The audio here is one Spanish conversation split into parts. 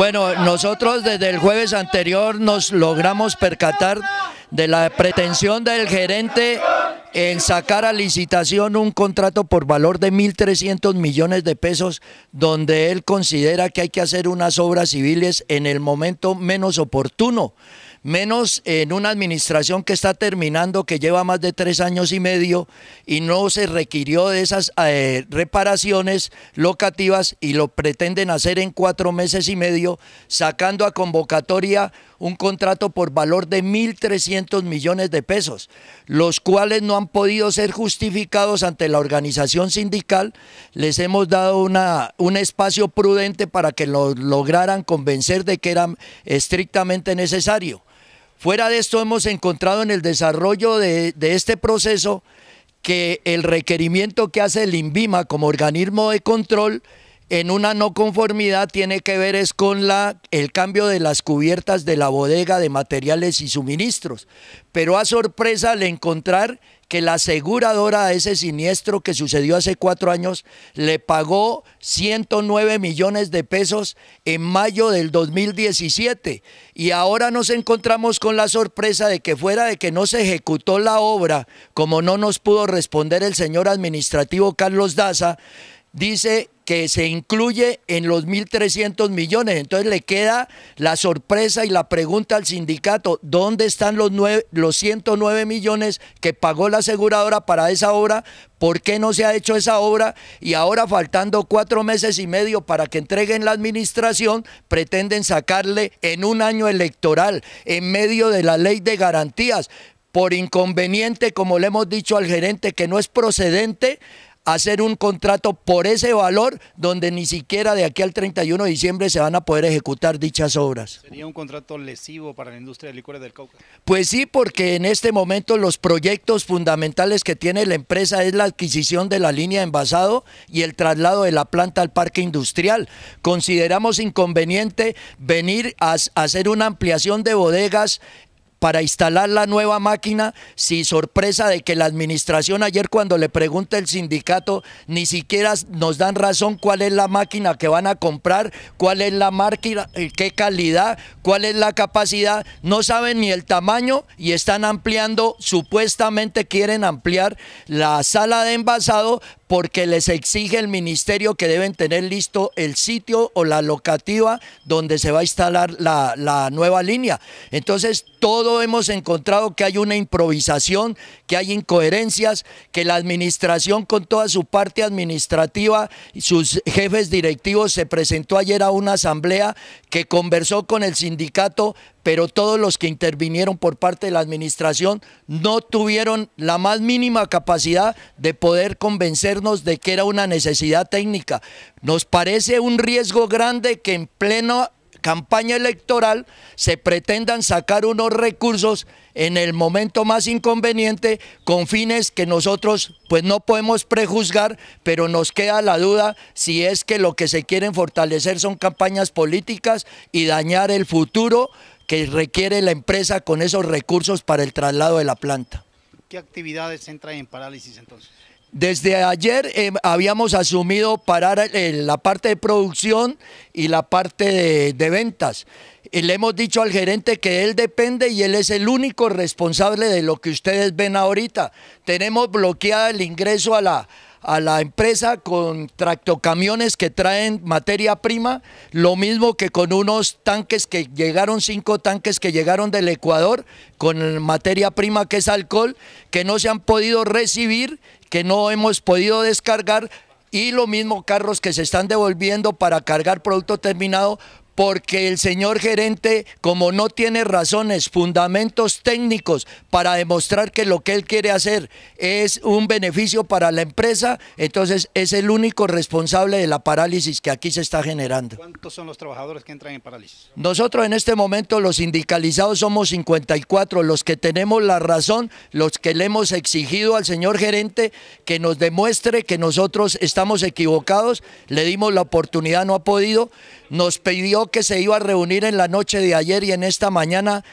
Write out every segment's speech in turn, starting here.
Bueno, nosotros desde el jueves anterior nos logramos percatar de la pretensión del gerente en sacar a licitación un contrato por valor de 1.300 millones de pesos, donde él considera que hay que hacer unas obras civiles en el momento menos oportuno menos en una administración que está terminando, que lleva más de tres años y medio y no se requirió de esas eh, reparaciones locativas y lo pretenden hacer en cuatro meses y medio, sacando a convocatoria un contrato por valor de 1.300 millones de pesos, los cuales no han podido ser justificados ante la organización sindical. Les hemos dado un espacio prudente para que lo lograran convencer de que era estrictamente necesario. Fuera de esto hemos encontrado en el desarrollo de, este proceso que el requerimiento que hace el INVIMA como organismo de control en una no conformidad tiene que ver es con la, el cambio de las cubiertas de la bodega de materiales y suministros. Pero a sorpresa al encontrar que la aseguradora de ese siniestro que sucedió hace cuatro años le pagó 109 millones de pesos en mayo del 2017. Y ahora nos encontramos con la sorpresa de que fuera de que no se ejecutó la obra, como no nos pudo responder el señor administrativo Carlos Daza, dice que se incluye en los 1.300 millones. Entonces le queda la sorpresa y la pregunta al sindicato, ¿dónde están los, los 109 millones que pagó la aseguradora para esa obra? ¿Por qué no se ha hecho esa obra? Y ahora faltando cuatro meses y medio para que entreguen la administración, pretenden sacarle en un año electoral, en medio de la ley de garantías por inconveniente, como le hemos dicho al gerente, que no es procedente hacer un contrato por ese valor donde ni siquiera de aquí al 31 de diciembre se van a poder ejecutar dichas obras. ¿Sería un contrato lesivo para la industria de licores del Cauca? Pues sí, porque en este momento los proyectos fundamentales que tiene la empresa es la adquisición de la línea de envasado y el traslado de la planta al parque industrial. Consideramos inconveniente venir a hacer una ampliación de bodegas para instalar la nueva máquina, sin sorpresa de que la administración ayer cuando le pregunta el sindicato, ni siquiera nos dan razón cuál es la máquina que van a comprar, cuál es la máquina, eh, qué calidad, cuál es la capacidad, no saben ni el tamaño y están ampliando, supuestamente quieren ampliar la sala de envasado porque les exige el ministerio que deben tener listo el sitio o la locativa donde se va a instalar la, nueva línea. Entonces, todo hemos encontrado que hay una improvisación, que hay incoherencias, que la administración con toda su parte administrativa, y sus jefes directivos se presentó ayer a una asamblea que conversó con el sindicato pero todos los que intervinieron por parte de la administración no tuvieron la más mínima capacidad de poder convencernos de que era una necesidad técnica. Nos parece un riesgo grande que en plena campaña electoral se pretendan sacar unos recursos en el momento más inconveniente con fines que nosotros pues no podemos prejuzgar, pero nos queda la duda si es que lo que se quieren fortalecer son campañas políticas y dañar el futuro que requiere la empresa con esos recursos para el traslado de la planta. ¿Qué actividades entran en parálisis entonces? Desde ayer em, habíamos asumido parar eh, la parte de producción y la parte de, ventas. le hemos dicho al gerente que él depende y él es el único responsable de lo que ustedes ven ahorita. Tenemos bloqueado el ingreso a la, a la empresa con tractocamiones que traen materia prima, lo mismo que con unos tanques que llegaron, cinco tanques que llegaron del Ecuador, con materia prima que es alcohol, que no se han podido recibir, que no hemos podido descargar, y lo mismo carros que se están devolviendo para cargar producto terminado porque el señor gerente, como no tiene razones, fundamentos técnicos para demostrar que lo que él quiere hacer es un beneficio para la empresa, entonces es el único responsable de la parálisis que aquí se está generando. ¿Cuántos son los trabajadores que entran en parálisis? Nosotros en este momento los sindicalizados somos 54, los que tenemos la razón, los que le hemos exigido al señor gerente que nos demuestre que nosotros estamos equivocados, le dimos la oportunidad, no ha podido, nos pidió que se iba a reunir en la noche de ayer y en esta mañana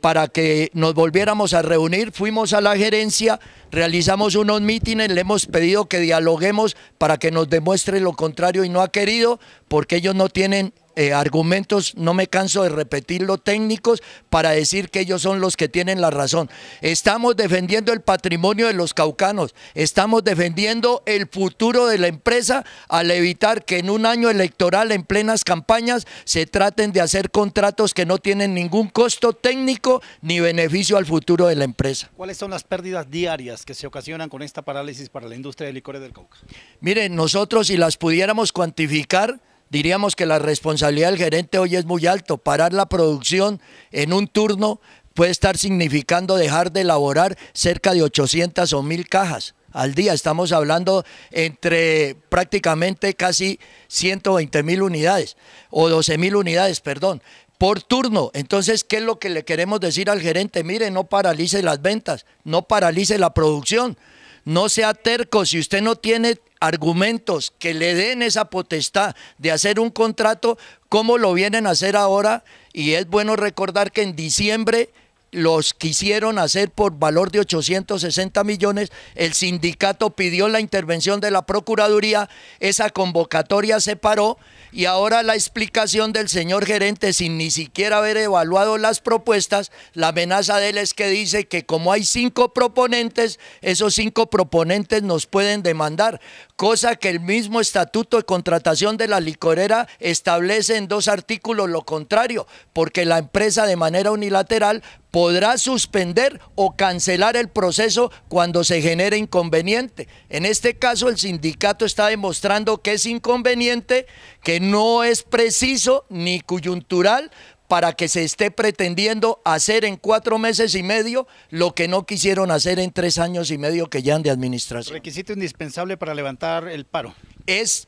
para que nos volviéramos a reunir, fuimos a la gerencia, realizamos unos mítines, le hemos pedido que dialoguemos para que nos demuestre lo contrario y no ha querido porque ellos no tienen eh, argumentos, no me canso de repetirlo, técnicos, para decir que ellos son los que tienen la razón. Estamos defendiendo el patrimonio de los caucanos, estamos defendiendo el futuro de la empresa al evitar que en un año electoral, en plenas campañas, se traten de hacer contratos que no tienen ningún costo técnico ni beneficio al futuro de la empresa. ¿Cuáles son las pérdidas diarias que se ocasionan con esta parálisis para la industria de licores del Cauca? Miren, nosotros si las pudiéramos cuantificar, diríamos que la responsabilidad del gerente hoy es muy alto. Parar la producción en un turno puede estar significando dejar de elaborar cerca de 800 o 1000 cajas al día. Estamos hablando entre prácticamente casi 120 mil unidades o 12 mil unidades, perdón. Por turno, entonces, ¿qué es lo que le queremos decir al gerente? Mire, no paralice las ventas, no paralice la producción, no sea terco, si usted no tiene argumentos que le den esa potestad de hacer un contrato, como lo vienen a hacer ahora, y es bueno recordar que en diciembre los quisieron hacer por valor de 860 millones, el sindicato pidió la intervención de la Procuraduría, esa convocatoria se paró y ahora la explicación del señor gerente, sin ni siquiera haber evaluado las propuestas, la amenaza de él es que dice que como hay cinco proponentes, esos cinco proponentes nos pueden demandar, cosa que el mismo estatuto de contratación de la licorera establece en dos artículos lo contrario, porque la empresa de manera unilateral podrá suspender o cancelar el proceso cuando se genere inconveniente. En este caso, el sindicato está demostrando que es inconveniente, que no es preciso ni coyuntural para que se esté pretendiendo hacer en cuatro meses y medio lo que no quisieron hacer en tres años y medio que ya han de administración. Requisito indispensable para levantar el paro. Es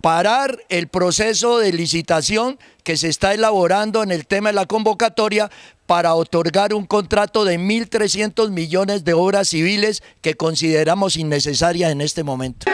parar el proceso de licitación que se está elaborando en el tema de la convocatoria para otorgar un contrato de 1.300 millones de obras civiles que consideramos innecesarias en este momento.